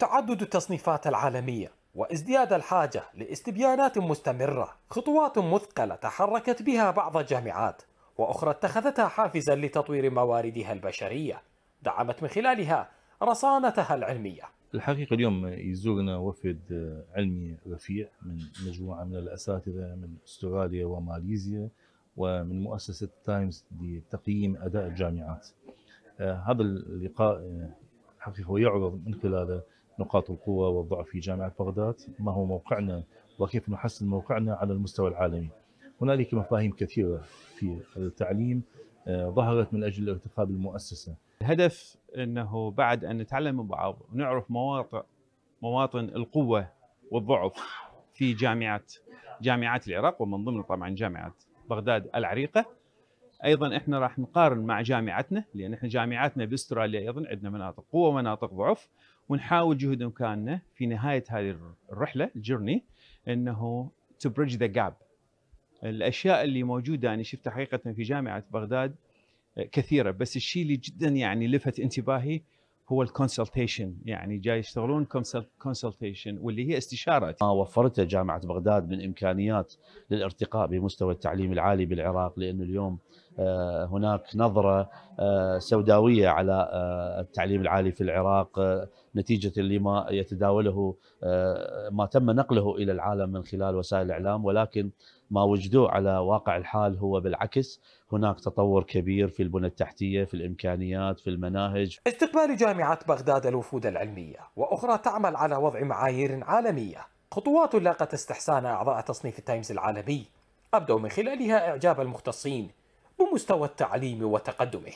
تعدد التصنيفات العالمية وازدياد الحاجة لاستبيانات مستمرة خطوات مثقلة تحركت بها بعض الجامعات وأخرى اتخذتها حافزا لتطوير مواردها البشرية دعمت من خلالها رصانتها العلمية الحقيقة اليوم يزورنا وفد علمي رفيع من مجموعة من الأساتذة من أستراليا وماليزيا ومن مؤسسة تايمز لتقييم أداء الجامعات آه، هذا اللقاء آه، حقيقة يعرض من خلاله نقاط القوة والضعف في جامعة بغداد ما هو موقعنا وكيف نحسن موقعنا على المستوى العالمي هنالك مفاهيم كثيرة في التعليم آه، ظهرت من أجل الارتقاء بالمؤسسة الهدف أنه بعد أن نتعلم من بعض ونعرف مواطن مواطن القوة والضعف في جامعة جامعات العراق ومن ضمن طبعا جامعة بغداد العريقة ايضا احنا راح نقارن مع جامعتنا لان احنا جامعاتنا باستراليا ايضا عندنا مناطق قوه ومناطق ضعف ونحاول جهد امكاننا في نهايه هذه الرحله الجرني انه تو بريدج ذا جاب الاشياء اللي موجوده انا شفتها حقيقه في جامعه بغداد كثيره بس الشيء اللي جدا يعني لفت انتباهي هو الكونسلتيشن يعني جاي يشتغلون كونسلتيشن واللي هي استشاره ما وفرته جامعه بغداد من امكانيات للارتقاء بمستوى التعليم العالي بالعراق لانه اليوم آه، هناك نظرة آه، سوداوية على آه، التعليم العالي في العراق نتيجة لما يتداوله ما تم نقله إلى العالم من خلال وسائل الإعلام ولكن ما وجدوه على واقع الحال هو بالعكس هناك تطور كبير في البنى التحتية في الإمكانيات في المناهج استقبال جامعة بغداد الوفود العلمية وأخرى تعمل على وضع معايير عالمية خطوات لاقت استحسان أعضاء تصنيف التايمز العالمي أبدوا من خلالها إعجاب المختصين بمستوى التعليم وتقدمه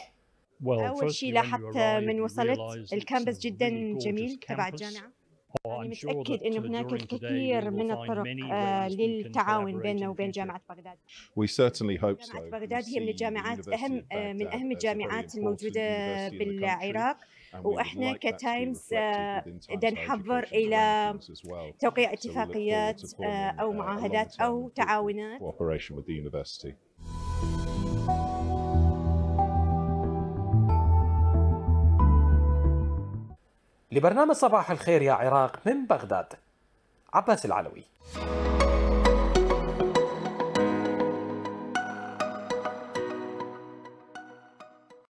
أول شيء لاحظت من وصلت الكامبس جدا جميل تبع الجامعة oh, أنا متأكد أن هناك الكثير من الطرق آه، للتعاون بيننا وبين جامعة بغداد جامعة بغداد هي من الجامعات أهم آه، من أهم الجامعات الموجودة بالعراق واحنا كتايمز نحضر آه، الى توقيع اتفاقيات او uh, معاهدات او تعاونات لبرنامج صباح الخير يا عراق من بغداد عباس العلوي